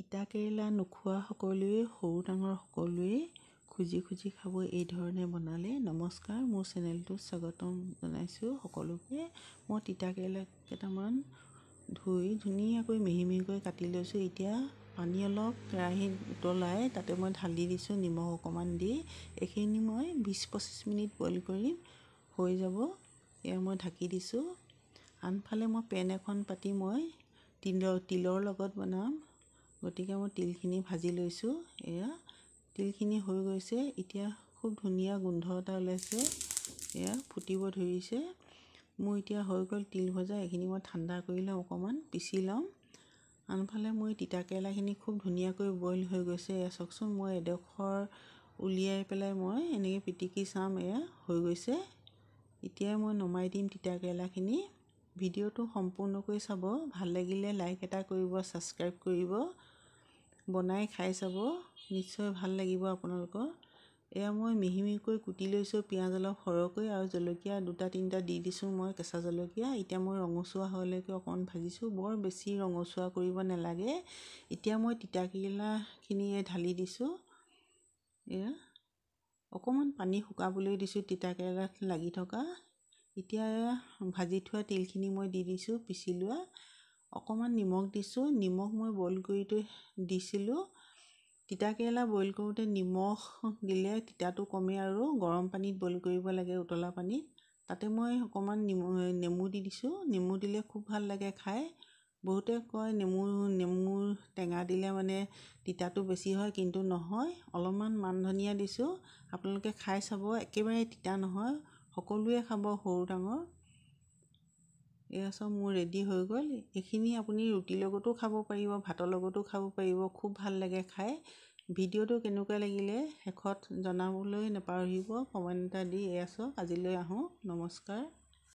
তিতা কেৰেলা নোখোৱা সকলোৱে সৰু ডাঙৰ সকলোৱে খুজি খুজি খাব এই ধৰণে বনালে নমস্কাৰ মোৰ চেনেলটো স্বাগতম জনাইছোঁ সকলোকে মই তিতা কেৰেলা কেইটামান ধুই ধুনীয়াকৈ মিহি মিহিকৈ কাটি লৈছোঁ এতিয়া পানী অলপ কেৰাহীত উতলাই তাতে মই ঢালি দিছোঁ নিমখ অকণমান দি এইখিনি মই বিছ পঁচিছ মিনিট বইল কৰিম হৈ যাব এয়া মই ঢাকি দিছোঁ আনফালে মই পেন এখন পাতি মই তিলৰ তিলৰ লগত বনাম গতিকে মই তিলখিনি ভাজি লৈছোঁ এয়া তিলখিনি হৈ গৈছে এতিয়া খুব ধুনীয়া গোন্ধ এটা ওলাইছে এয়া ফুটিব ধৰিছে মোৰ এতিয়া হৈ গ'ল তিল ভজা এইখিনি মই ঠাণ্ডা কৰি লওঁ অকণমান পিচি ল'ম আনফালে মোৰ কেৰেলাখিনি খুব ধুনীয়াকৈ বইল হৈ গৈছে এয়া চাওকচোন মই এডোখৰ উলিয়াই পেলাই মই এনেকৈ পিটিকি চাম এয়া হৈ গৈছে এতিয়াই মই নমাই দিম তিতা কেৰেলাখিনি ভিডিঅ'টো সম্পূৰ্ণকৈ চাব ভাল লাগিলে লাইক এটা কৰিব ছাবস্ক্ৰাইব কৰিব বনাই খাই চাব নিশ্চয় ভাল লাগিব আপোনালোকৰ এয়া মই মিহি মিহিকৈ কুটি লৈছোঁ পিঁয়াজ অলপ সৰহকৈ আৰু জলকীয়া দুটা তিনিটা দি দিছোঁ মই কেঁচা জলকীয়া এতিয়া মই ৰঙচুৱা হোৱালৈকে অকণমান ভাজিছোঁ বৰ বেছি ৰঙচুৱা কৰিব নালাগে এতিয়া মই তিতাকেৰেলাখিনিয়ে ঢালি দিছোঁ এয়া অকণমান পানী শুকাবলৈ দিছোঁ তিতাকেৰেলাত লাগি থকা এতিয়া ভাজি থোৱা তিলখিনি মই দি দিছোঁ পিচি লোৱা অকণমান নিমখ দিছোঁ নিমখ মই বইল কৰি দিছিলোঁ তিতাকেৰেলা বইল কৰোঁতে নিমখ দিলে তিতাটো কমে আৰু গৰম পানীত বইল কৰিব লাগে উতলা পানীত তাতে মই অকণমান নেমু দি দিছোঁ নেমু দিলে খুব ভাল লাগে খাই বহুতে কয় নেমু নেমু টেঙা দিলে মানে তিতাটো বেছি হয় কিন্তু নহয় অলপমান মানধনিয়া দিছোঁ আপোনালোকে খাই চাব একেবাৰে তিতা নহয় সকলোৱে খাব সৰু ডাঙৰ এয়া চব মোৰ ৰেডি হৈ গ'ল এইখিনি আপুনি ৰুটিৰ লগতো খাব পাৰিব ভাতৰ লগতো খাব পাৰিব খুব ভাল লাগে খাই ভিডিঅ'টো কেনেকুৱা লাগিলে শেষত জনাবলৈ নাপাহৰিব কমেণ্ট এটা দি এয়া চব আজিলৈ আহোঁ নমস্কাৰ